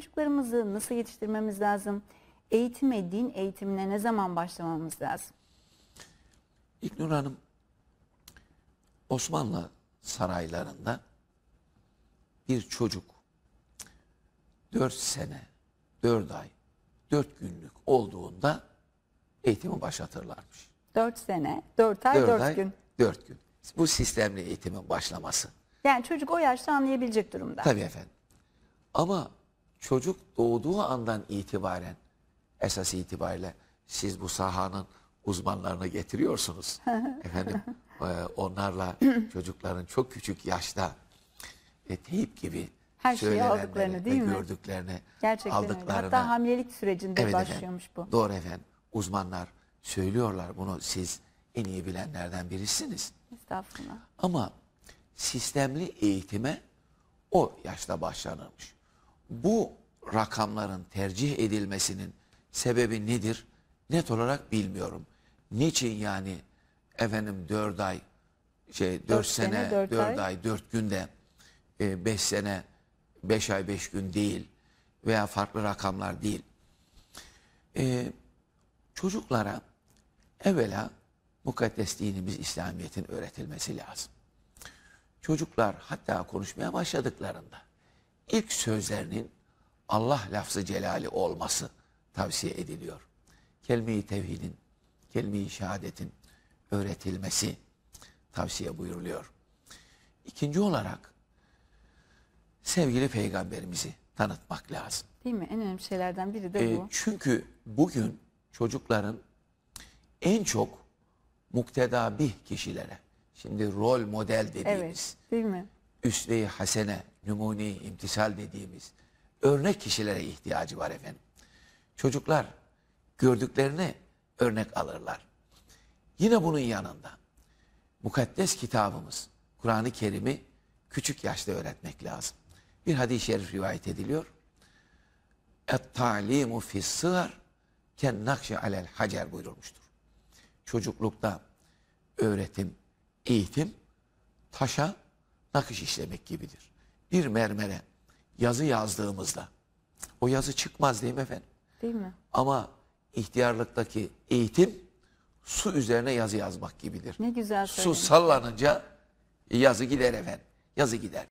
Çocuklarımızı nasıl yetiştirmemiz lazım? Eğitime, din eğitimine ne zaman başlamamız lazım? İknur Hanım, Osmanlı saraylarında bir çocuk dört sene, dört ay, dört günlük olduğunda eğitimi başlatırlarmış. Dört sene, dört ay, dört, gün. Dört gün. Bu sistemli eğitimin başlaması. Yani çocuk o yaşta anlayabilecek durumda. Tabii efendim. Ama çocuk doğduğu andan itibaren esas itibariyle siz bu sahanın uzmanlarını getiriyorsunuz. Efendim e, onlarla çocukların çok küçük yaşta e, teyip gibi her şeyi aldıklarını değil mi? Gördüklerini Gerçekten aldıklarını. Hatta hamilelik sürecinde evet başlıyormuş efendim, bu. Doğru efendim. Uzmanlar söylüyorlar bunu siz en iyi bilenlerden birisiniz. Estağfurullah. Ama sistemli eğitime o yaşta başlanırmış bu rakamların tercih edilmesinin sebebi nedir? Net olarak bilmiyorum. Niçin yani efendim 4 ay şey 4, 4 sene, sene 4, 4 ay. ay 4 günde 5 e, sene 5 ay 5 gün değil veya farklı rakamlar değil. Ee, çocuklara evvela mukaddes dinimiz İslamiyet'in öğretilmesi lazım. Çocuklar hatta konuşmaya başladıklarında ilk sözlerinin Allah lafzı celali olması tavsiye ediliyor. Kelime-i tevhidin, kelime-i şehadetin öğretilmesi tavsiye buyuruluyor. İkinci olarak sevgili peygamberimizi tanıtmak lazım. Değil mi? En önemli şeylerden biri de e, bu. E, çünkü bugün çocukların en çok muktedabih kişilere, şimdi rol model dediğimiz, evet, değil mi? üsve-i hasene numune imtisal dediğimiz örnek kişilere ihtiyacı var efendim. Çocuklar gördüklerini örnek alırlar. Yine bunun yanında mukaddes kitabımız Kur'an-ı Kerim'i küçük yaşta öğretmek lazım. Bir hadis-i şerif rivayet ediliyor. Et-ta'limu fis-sığar ken nakşi alel hacer buyurulmuştur. Çocuklukta öğretim, eğitim taşa nakış işlemek gibidir bir mermere yazı yazdığımızda o yazı çıkmaz değil mi efendim? Değil mi? Ama ihtiyarlıktaki eğitim su üzerine yazı yazmak gibidir. Ne güzel söyledin. Su sallanınca yazı gider efendim. Yazı gider.